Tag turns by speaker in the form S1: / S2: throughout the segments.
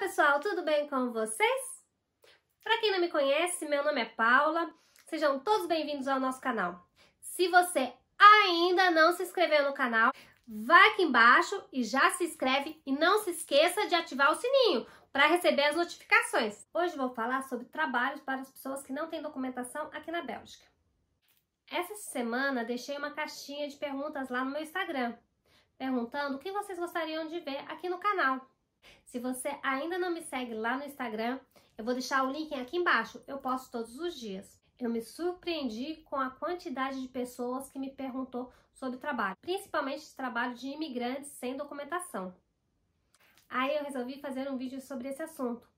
S1: pessoal, tudo bem com vocês? Para quem não me conhece, meu nome é Paula. Sejam todos bem-vindos ao nosso canal. Se você ainda não se inscreveu no canal, vai aqui embaixo e já se inscreve e não se esqueça de ativar o sininho para receber as notificações. Hoje vou falar sobre trabalhos para as pessoas que não têm documentação aqui na Bélgica. Essa semana deixei uma caixinha de perguntas lá no meu Instagram, perguntando o que vocês gostariam de ver aqui no canal. Se você ainda não me segue lá no Instagram, eu vou deixar o link aqui embaixo. Eu posto todos os dias. Eu me surpreendi com a quantidade de pessoas que me perguntou sobre trabalho, principalmente trabalho de imigrantes sem documentação. Aí eu resolvi fazer um vídeo sobre esse assunto,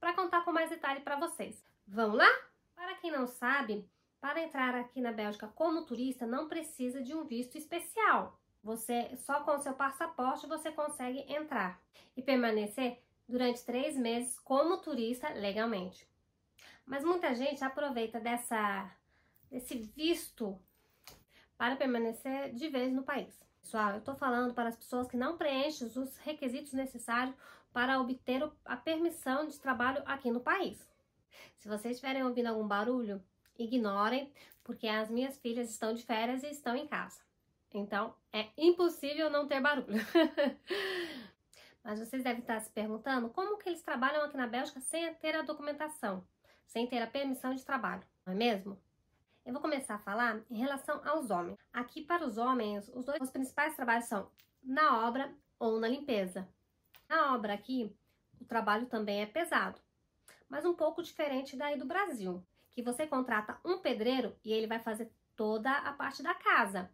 S1: para contar com mais detalhe para vocês. Vamos lá? Para quem não sabe, para entrar aqui na Bélgica como turista não precisa de um visto especial. Você só com seu passaporte você consegue entrar e permanecer durante três meses como turista legalmente. Mas muita gente aproveita dessa desse visto para permanecer de vez no país. Pessoal, eu estou falando para as pessoas que não preenchem os requisitos necessários para obter a permissão de trabalho aqui no país. Se vocês estiverem ouvindo algum barulho, ignorem, porque as minhas filhas estão de férias e estão em casa. Então, é impossível não ter barulho. Mas vocês devem estar se perguntando como que eles trabalham aqui na Bélgica sem ter a documentação, sem ter a permissão de trabalho, não é mesmo? Eu vou começar a falar em relação aos homens. Aqui para os homens, os dois os principais trabalhos são na obra ou na limpeza. Na obra aqui, o trabalho também é pesado, mas um pouco diferente daí do Brasil, que você contrata um pedreiro e ele vai fazer toda a parte da casa.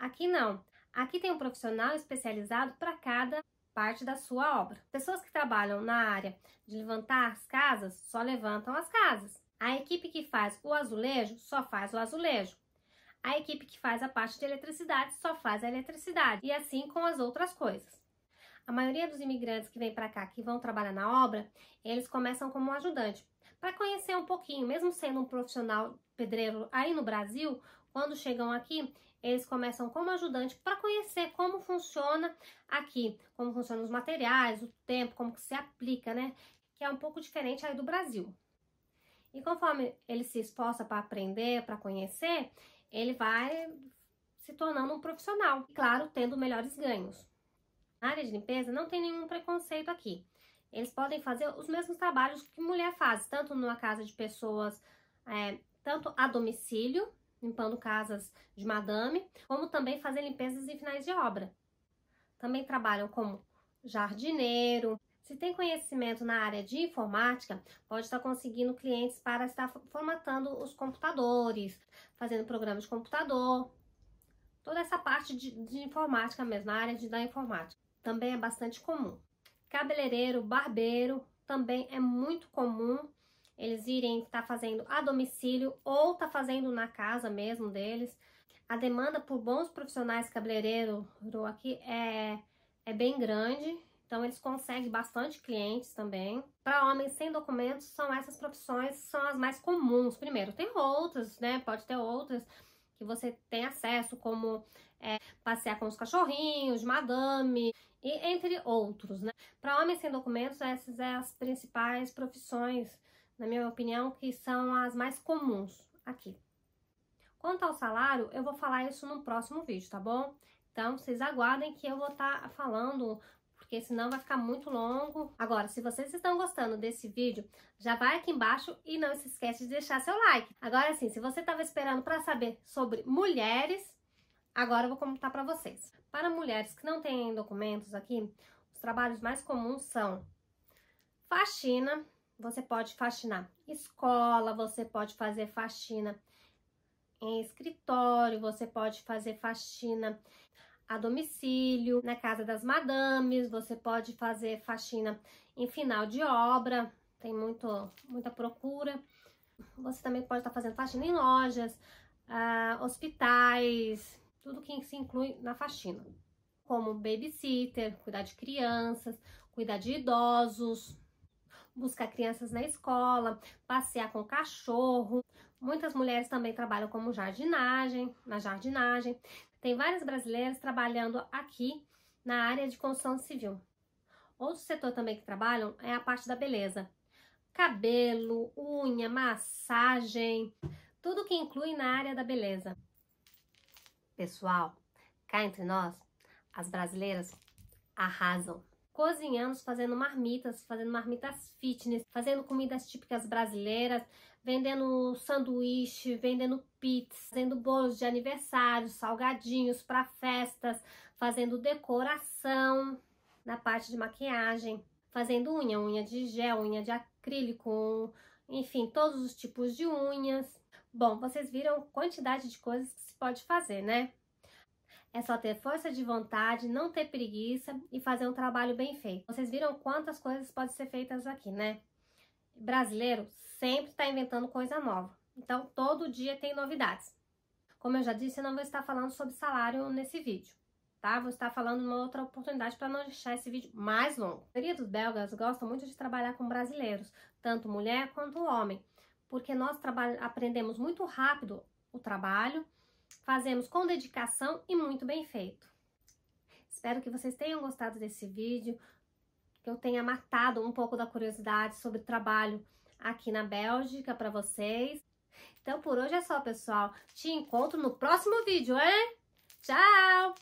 S1: Aqui não. Aqui tem um profissional especializado para cada parte da sua obra. Pessoas que trabalham na área de levantar as casas só levantam as casas. A equipe que faz o azulejo só faz o azulejo. A equipe que faz a parte de eletricidade só faz a eletricidade e assim com as outras coisas. A maioria dos imigrantes que vem para cá que vão trabalhar na obra, eles começam como ajudante, para conhecer um pouquinho, mesmo sendo um profissional pedreiro aí no Brasil, quando chegam aqui, eles começam como ajudante para conhecer como funciona aqui, como funcionam os materiais, o tempo, como que se aplica, né? Que é um pouco diferente aí do Brasil. E conforme ele se esforça para aprender, para conhecer, ele vai se tornando um profissional, e, claro, tendo melhores ganhos. Na área de limpeza não tem nenhum preconceito aqui. Eles podem fazer os mesmos trabalhos que mulher faz, tanto numa casa de pessoas, é, tanto a domicílio limpando casas de madame, como também fazer limpezas em finais de obra. Também trabalham como jardineiro. Se tem conhecimento na área de informática, pode estar conseguindo clientes para estar formatando os computadores, fazendo programa de computador, toda essa parte de, de informática mesmo, na área de, da informática. Também é bastante comum. Cabeleireiro, barbeiro, também é muito comum eles irem estar tá fazendo a domicílio ou tá fazendo na casa mesmo deles. A demanda por bons profissionais cabeleireiro aqui é, é bem grande, então eles conseguem bastante clientes também. Para homens sem documentos, são essas profissões são as mais comuns. Primeiro, tem outras, né? Pode ter outras que você tem acesso, como é, passear com os cachorrinhos, madame, e entre outros, né? Para homens sem documentos, essas são é as principais profissões na minha opinião, que são as mais comuns aqui. Quanto ao salário, eu vou falar isso no próximo vídeo, tá bom? Então, vocês aguardem que eu vou estar tá falando, porque senão vai ficar muito longo. Agora, se vocês estão gostando desse vídeo, já vai aqui embaixo e não se esquece de deixar seu like. Agora sim, se você estava esperando para saber sobre mulheres, agora eu vou contar para vocês. Para mulheres que não têm documentos aqui, os trabalhos mais comuns são faxina, você pode faxinar escola, você pode fazer faxina em escritório, você pode fazer faxina a domicílio, na casa das madames, você pode fazer faxina em final de obra, tem muito, muita procura. Você também pode estar tá fazendo faxina em lojas, uh, hospitais, tudo que se inclui na faxina. Como babysitter, cuidar de crianças, cuidar de idosos, buscar crianças na escola, passear com cachorro. Muitas mulheres também trabalham como jardinagem, na jardinagem. Tem várias brasileiras trabalhando aqui na área de construção civil. Outro setor também que trabalham é a parte da beleza. Cabelo, unha, massagem, tudo que inclui na área da beleza. Pessoal, cá entre nós, as brasileiras arrasam cozinhando, fazendo marmitas, fazendo marmitas fitness, fazendo comidas típicas brasileiras, vendendo sanduíche, vendendo pizza, fazendo bolos de aniversário, salgadinhos para festas, fazendo decoração na parte de maquiagem, fazendo unha, unha de gel, unha de acrílico, enfim, todos os tipos de unhas. Bom, vocês viram quantidade de coisas que se pode fazer, né? É só ter força de vontade, não ter preguiça e fazer um trabalho bem feito. Vocês viram quantas coisas podem ser feitas aqui, né? Brasileiro sempre está inventando coisa nova. Então, todo dia tem novidades. Como eu já disse, eu não vou estar falando sobre salário nesse vídeo, tá? Vou estar falando uma outra oportunidade para não deixar esse vídeo mais longo. A maioria dos belgas gostam muito de trabalhar com brasileiros, tanto mulher quanto homem, porque nós aprendemos muito rápido o trabalho, Fazemos com dedicação e muito bem feito. Espero que vocês tenham gostado desse vídeo, que eu tenha matado um pouco da curiosidade sobre trabalho aqui na Bélgica para vocês. Então por hoje é só, pessoal. Te encontro no próximo vídeo, hein? Tchau!